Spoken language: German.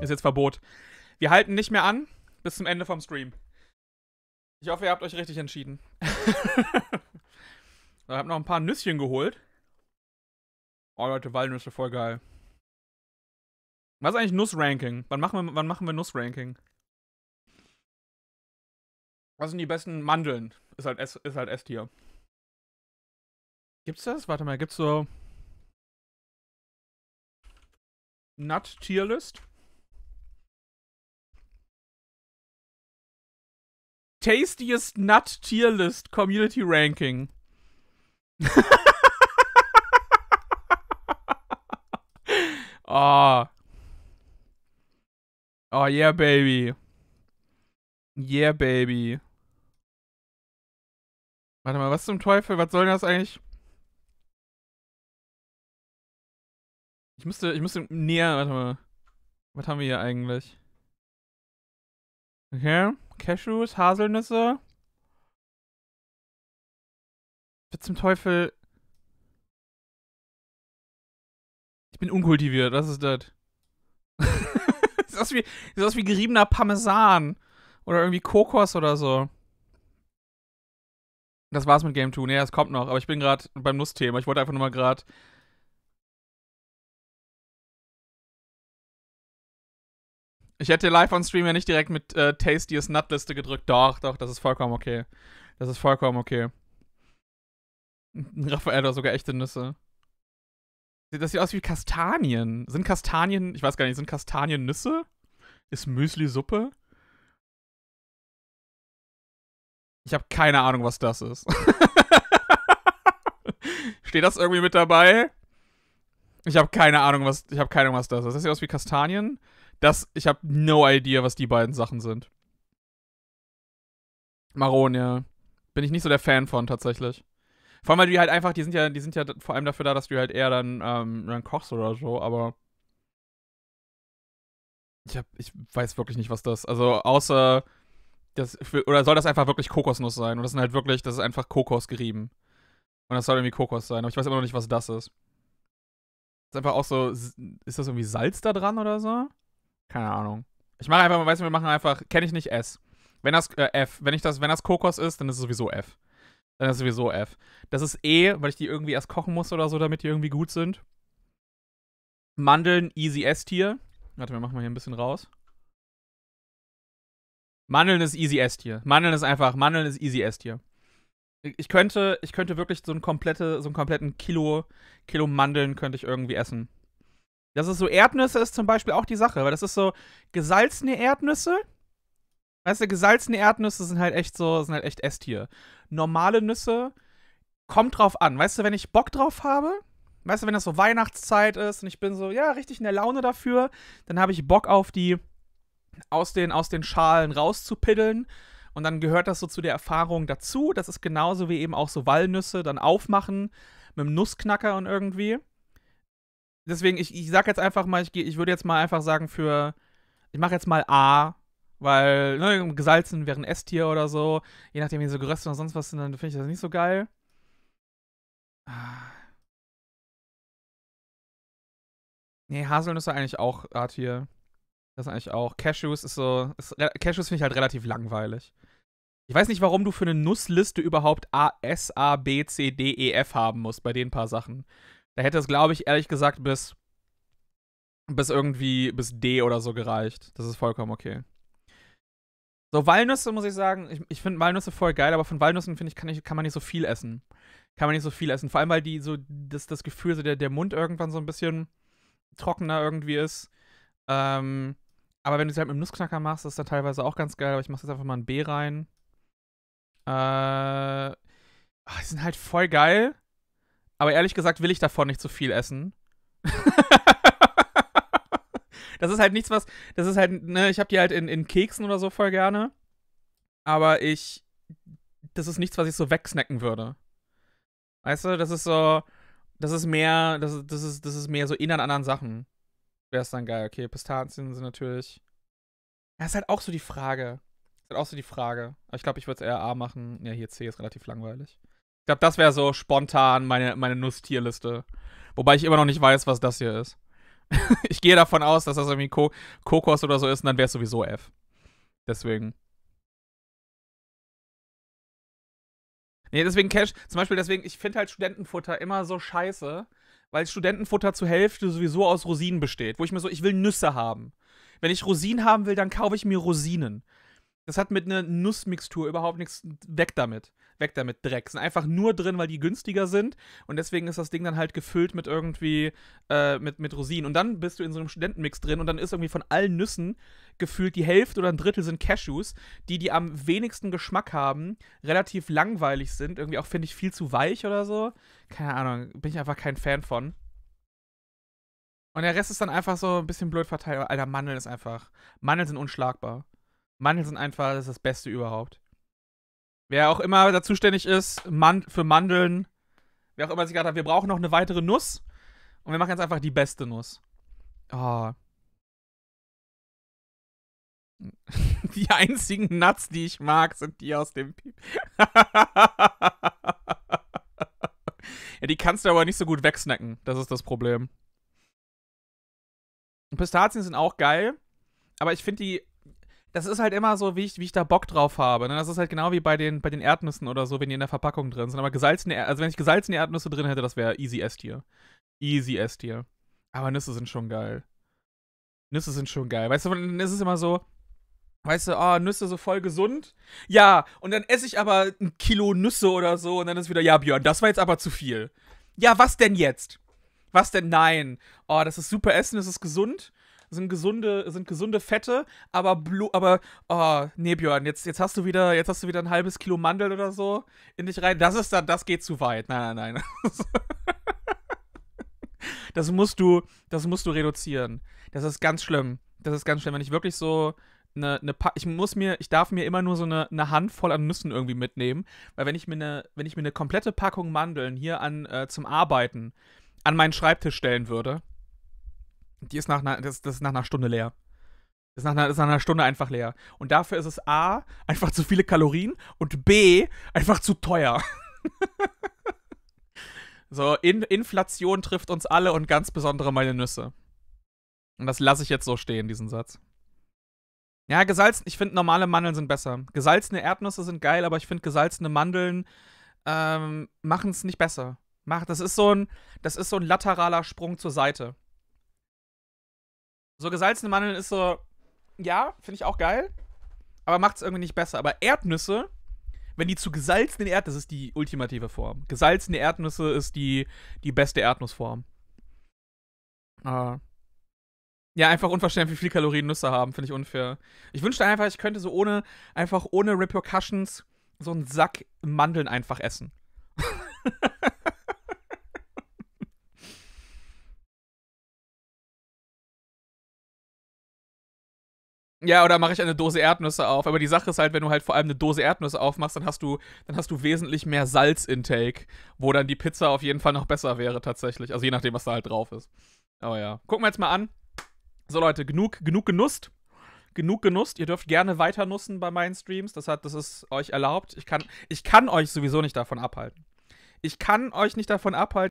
Ist jetzt Verbot. Wir halten nicht mehr an bis zum Ende vom Stream. Ich hoffe, ihr habt euch richtig entschieden. ich habe noch ein paar Nüsschen geholt. Oh Leute, Walnüsse, voll geil. Was ist eigentlich Nussranking? Wann machen wir, wann machen wir Nussranking? Was sind die besten Mandeln? Ist halt ist halt S-Tier. Gibt's das? Warte mal, gibt's so Nut-Tier-List? Tastiest Nut Tierlist Community Ranking. oh. Oh yeah, baby. Yeah, baby. Warte mal, was zum Teufel? Was soll das eigentlich? Ich müsste, ich müsste näher, warte mal. Was haben wir hier eigentlich? Okay. Cashews, Haselnüsse. Wird zum Teufel. Ich bin unkultiviert, was ist das? Sieht aus wie, das wie geriebener Parmesan. Oder irgendwie Kokos oder so. Das war's mit Game 2. Nee, es kommt noch. Aber ich bin gerade beim Nussthema. Ich wollte einfach nur mal gerade Ich hätte live on Stream ja nicht direkt mit äh, Tastiest Nut Liste gedrückt. Doch, doch, das ist vollkommen okay. Das ist vollkommen okay. Raphael hat sogar echte Nüsse. Das sieht aus wie Kastanien. Sind Kastanien, ich weiß gar nicht, sind Kastanien Nüsse? Ist Müsli Suppe? Ich habe keine Ahnung, was das ist. Steht das irgendwie mit dabei? Ich habe keine Ahnung, was ich habe keine Ahnung, was das ist. Das sieht aus wie Kastanien. Das, ich habe no idea, was die beiden Sachen sind. Maron, ja. Bin ich nicht so der Fan von tatsächlich. Vor allem, weil die halt einfach, die sind ja, die sind ja vor allem dafür da, dass du halt eher dann, ähm, dann kochst oder so, aber. Ich, hab, ich weiß wirklich nicht, was das. Also, außer. Das, oder soll das einfach wirklich Kokosnuss sein? Und das ist halt wirklich, das ist einfach Kokos gerieben. Und das soll irgendwie Kokos sein, aber ich weiß immer noch nicht, was das ist. Ist einfach auch so, ist das irgendwie Salz da dran oder so? Keine Ahnung. Ich mache einfach weißt du, wir machen einfach, kenne ich nicht S. Wenn das äh, F, wenn ich das, wenn das Kokos ist, dann ist es sowieso F. Dann ist es sowieso F. Das ist E, weil ich die irgendwie erst kochen muss oder so, damit die irgendwie gut sind. Mandeln, easy S-Tier. Warte, wir machen mal hier ein bisschen raus. Mandeln ist easy S-Tier. Mandeln ist einfach, Mandeln ist easy S-Tier. Ich könnte, ich könnte wirklich so, ein komplette, so einen kompletten Kilo, Kilo Mandeln könnte ich irgendwie essen. Das ist so, Erdnüsse ist zum Beispiel auch die Sache, weil das ist so gesalzene Erdnüsse. Weißt du, gesalzene Erdnüsse sind halt echt so, sind halt echt Esstier. Normale Nüsse, kommt drauf an. Weißt du, wenn ich Bock drauf habe, weißt du, wenn das so Weihnachtszeit ist und ich bin so, ja, richtig in der Laune dafür, dann habe ich Bock auf die aus den, aus den Schalen rauszupiddeln. Und dann gehört das so zu der Erfahrung dazu. Das ist genauso wie eben auch so Walnüsse dann aufmachen mit einem Nussknacker und irgendwie deswegen, ich, ich sag jetzt einfach mal, ich, ich würde jetzt mal einfach sagen für, ich mache jetzt mal A, weil, ne, gesalzen wäre ein S-Tier oder so. Je nachdem, wie so geröstet oder sonst was sind, dann finde ich das nicht so geil. Nee, Haselnüsse eigentlich auch A-Tier. Das eigentlich auch. Cashews ist so. Ist, Cashews finde ich halt relativ langweilig. Ich weiß nicht, warum du für eine Nussliste überhaupt A, S, A, B, C, D, E, F haben musst bei den paar Sachen. Da hätte es, glaube ich, ehrlich gesagt bis, bis irgendwie, bis D oder so gereicht. Das ist vollkommen okay. So, Walnüsse muss ich sagen, ich, ich finde Walnüsse voll geil, aber von Walnüssen finde ich kann, ich, kann man nicht so viel essen. Kann man nicht so viel essen. Vor allem, weil die so, das, das Gefühl, so der, der Mund irgendwann so ein bisschen trockener irgendwie ist. Ähm, aber wenn du sie halt mit dem Nussknacker machst, ist das teilweise auch ganz geil, aber ich mache jetzt einfach mal ein B rein. Äh, ach, die sind halt voll geil. Aber ehrlich gesagt will ich davon nicht zu so viel essen. das ist halt nichts, was. Das ist halt, ne, ich habe die halt in, in Keksen oder so voll gerne. Aber ich. Das ist nichts, was ich so wegsnacken würde. Weißt du, das ist so. Das ist mehr. Das, ist, das, ist, das ist mehr so in an anderen Sachen. Wäre es dann geil. Okay, Pistazien sind natürlich. Das ist halt auch so die Frage. Das ist halt auch so die Frage. Aber ich glaube, ich würde es eher A machen. Ja, hier C ist relativ langweilig. Ich glaube, das wäre so spontan meine, meine Nuss-Tierliste. Wobei ich immer noch nicht weiß, was das hier ist. ich gehe davon aus, dass das irgendwie Ko Kokos oder so ist und dann wäre es sowieso F. Deswegen. Nee, deswegen Cash, zum Beispiel deswegen, ich finde halt Studentenfutter immer so scheiße, weil Studentenfutter zur Hälfte sowieso aus Rosinen besteht, wo ich mir so, ich will Nüsse haben. Wenn ich Rosinen haben will, dann kaufe ich mir Rosinen. Das hat mit einer Nussmixtur überhaupt nichts. Weg damit. Weg damit, Dreck. Sind einfach nur drin, weil die günstiger sind. Und deswegen ist das Ding dann halt gefüllt mit irgendwie, äh, mit, mit Rosinen. Und dann bist du in so einem Studentenmix drin und dann ist irgendwie von allen Nüssen gefühlt die Hälfte oder ein Drittel sind Cashews, die, die am wenigsten Geschmack haben, relativ langweilig sind. Irgendwie auch, finde ich, viel zu weich oder so. Keine Ahnung. Bin ich einfach kein Fan von. Und der Rest ist dann einfach so ein bisschen blöd verteilt. Alter, Mandeln ist einfach. Mandeln sind unschlagbar. Mandeln sind einfach das, das Beste überhaupt. Wer auch immer da zuständig ist man für Mandeln, wer auch immer sich gerade hat, wir brauchen noch eine weitere Nuss und wir machen jetzt einfach die beste Nuss. Oh. Die einzigen Nuts, die ich mag, sind die aus dem Piep. ja, die kannst du aber nicht so gut wegsnacken. Das ist das Problem. Pistazien sind auch geil, aber ich finde die das ist halt immer so, wie ich, wie ich da Bock drauf habe. Ne? Das ist halt genau wie bei den, bei den Erdnüssen oder so, wenn die in der Verpackung drin sind. Aber gesalzene, also wenn ich gesalzene Erdnüsse drin hätte, das wäre easy S-Tier. Easy S-Tier. Aber Nüsse sind schon geil. Nüsse sind schon geil. Weißt du, dann ist es immer so, weißt du, oh, Nüsse so voll gesund. Ja, und dann esse ich aber ein Kilo Nüsse oder so und dann ist wieder, ja, Björn, das war jetzt aber zu viel. Ja, was denn jetzt? Was denn? Nein. Oh, das ist super Essen, das ist gesund sind gesunde, sind gesunde Fette, aber blu aber oh, nee Björn, jetzt, jetzt hast du wieder, jetzt hast du wieder ein halbes Kilo Mandel oder so in dich rein. Das ist dann, das geht zu weit. Nein, nein, nein. Das musst du, das musst du reduzieren. Das ist ganz schlimm. Das ist ganz schlimm, wenn ich wirklich so eine, eine ich muss mir, ich darf mir immer nur so eine, eine Handvoll an Nüssen irgendwie mitnehmen, weil wenn ich mir eine, wenn ich mir eine komplette Packung Mandeln hier an äh, zum Arbeiten an meinen Schreibtisch stellen würde, die ist nach einer, das, das ist nach einer Stunde leer. Das ist, nach einer, ist nach einer Stunde einfach leer. Und dafür ist es A, einfach zu viele Kalorien und B, einfach zu teuer. so, In Inflation trifft uns alle und ganz besondere meine Nüsse. Und das lasse ich jetzt so stehen, diesen Satz. Ja, gesalzen, ich finde normale Mandeln sind besser. Gesalzene Erdnüsse sind geil, aber ich finde gesalzene Mandeln ähm, machen es nicht besser. Mach, das ist so ein, das ist so ein lateraler Sprung zur Seite. So gesalzene Mandeln ist so, ja, finde ich auch geil, aber macht es irgendwie nicht besser. Aber Erdnüsse, wenn die zu gesalzenen Erdnüsse, das ist die ultimative Form. Gesalzene Erdnüsse ist die, die beste Erdnussform. Ah. Ja, einfach unverständlich, wie viel Kalorien Nüsse haben, finde ich unfair. Ich wünschte einfach, ich könnte so ohne, einfach ohne Repercussions so einen Sack Mandeln einfach essen. Ja, oder mache ich eine Dose Erdnüsse auf. Aber die Sache ist halt, wenn du halt vor allem eine Dose Erdnüsse aufmachst, dann hast du, dann hast du wesentlich mehr Salz-Intake, wo dann die Pizza auf jeden Fall noch besser wäre tatsächlich. Also je nachdem, was da halt drauf ist. Aber ja, gucken wir jetzt mal an. So Leute, genug, genug genusst. Genug genusst. Ihr dürft gerne weiter nussen bei meinen Streams. Das, hat, das ist euch erlaubt. Ich kann, ich kann euch sowieso nicht davon abhalten. Ich kann euch nicht davon abhalten.